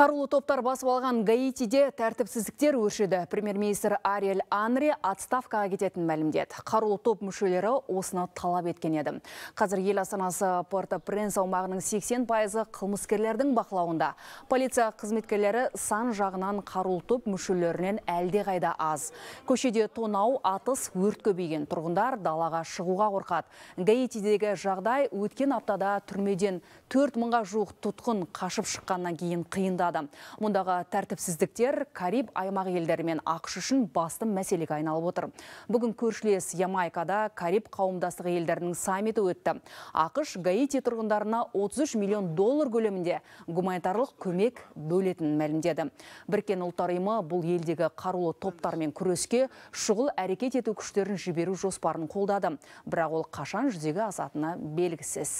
Қарулы топтар басып алған Гаитиде тәртіпсіздіктер өршеді. Премьер-министр Ариэль Анри отставкаға кететін мәлімдет. Қарулы топ мүшелері осына талап еткен еді. Қазір ел асанасы Порто-Пренс аумағының 80 пайызы қылмыскерлердің бақылауында. Полиция қызметкерлері сан жағынан қарулы топ мүшелерінен әлде қайда аз. Көшеде тонау, атыс, өрт көбейген тұрғындар далаға шығуға қорқады. Гаитидегі жағдай өткен аптада түрмеден 4000 мыңға жуық тұтқын қашып шыққаннан кейін қиында мұндағы тәртіпсіздіктер кариб аймақ елдерімен ақшы ақш үшін басты мәселеге айналып отыр бүгін көршілес ямайкада кариб қауымдастығы елдерінің саммиті өтті ақш гаити тұрғындарына 33 миллион доллар көлемінде гуманитарлық көмек бөлетінін мәлімдеді біріккен ұлттар ұйымы бұл елдегі қарулы топтармен күреске шұғыл әрекет ету күштерін жіберу жоспарын қолдады бірақ ол қашан жүзеге асатыны белгісіз